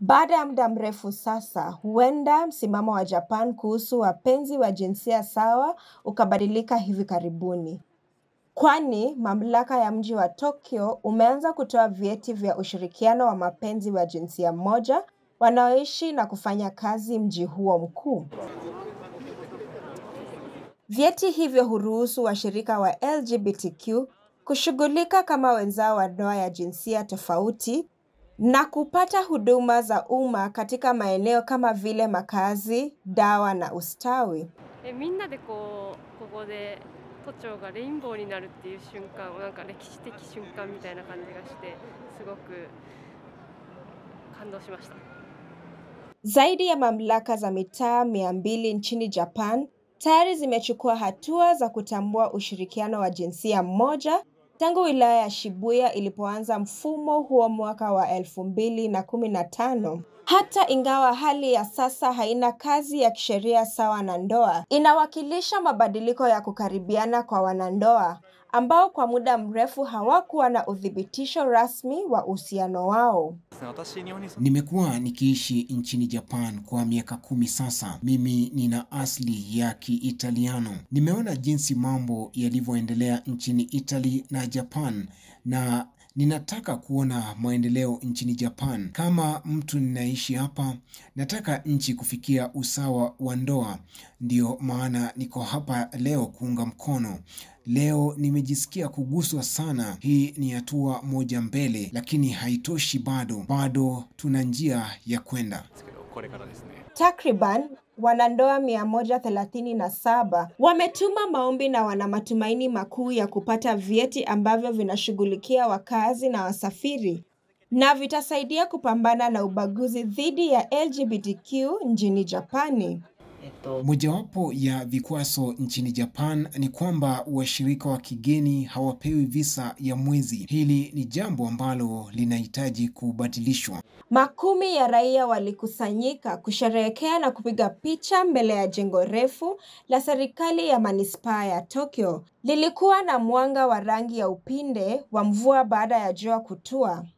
Baada ya muda mrefu sasa, huenda msimamo wa Japan kuhusu wapenzi wa jinsia sawa ukabadilika hivi karibuni, kwani mamlaka ya mji wa Tokyo umeanza kutoa vyeti vya ushirikiano wa mapenzi wa jinsia moja wanaoishi na kufanya kazi mji huo mkuu. Vyeti hivyo huruhusu washirika wa LGBTQ kushughulika kama wenzao wa ndoa ya jinsia tofauti na kupata huduma za umma katika maeneo kama vile makazi, dawa na ustawi. Eh, zaidi ya mamlaka za mitaa mia mbili nchini Japan tayari zimechukua hatua za kutambua ushirikiano wa jinsia moja Tangu wilaya ya Shibuya ilipoanza mfumo huo mwaka wa elfu mbili na kumi na tano hata ingawa hali ya sasa haina kazi ya kisheria sawa na ndoa, inawakilisha mabadiliko ya kukaribiana kwa wanandoa ambao kwa muda mrefu hawakuwa na uthibitisho rasmi wa uhusiano wao. Nimekuwa nikiishi nchini Japan kwa miaka kumi sasa. Mimi nina asili ya Kiitaliano. Nimeona jinsi mambo yalivyoendelea nchini Italy na Japan na Ninataka kuona maendeleo nchini Japan. Kama mtu ninaishi hapa, nataka nchi kufikia usawa wa ndoa. Ndiyo maana niko hapa leo kuunga mkono. Leo nimejisikia kuguswa sana. Hii ni hatua moja mbele, lakini haitoshi bado. Bado tuna njia ya kwenda. Takriban Wanandoa 137 wametuma maombi na wana matumaini makuu ya kupata vyeti ambavyo vinashughulikia wakazi na wasafiri na vitasaidia kupambana na ubaguzi dhidi ya LGBTQ nchini Japani. Mojawapo ya vikwazo nchini Japan ni kwamba washirika wa kigeni hawapewi visa ya mwezi. Hili ni jambo ambalo linahitaji kubadilishwa. Makumi ya raia walikusanyika kusherehekea na kupiga picha mbele ya jengo refu la serikali ya manispaa ya Tokyo. Lilikuwa na mwanga wa rangi ya upinde wa mvua baada ya jua kutua.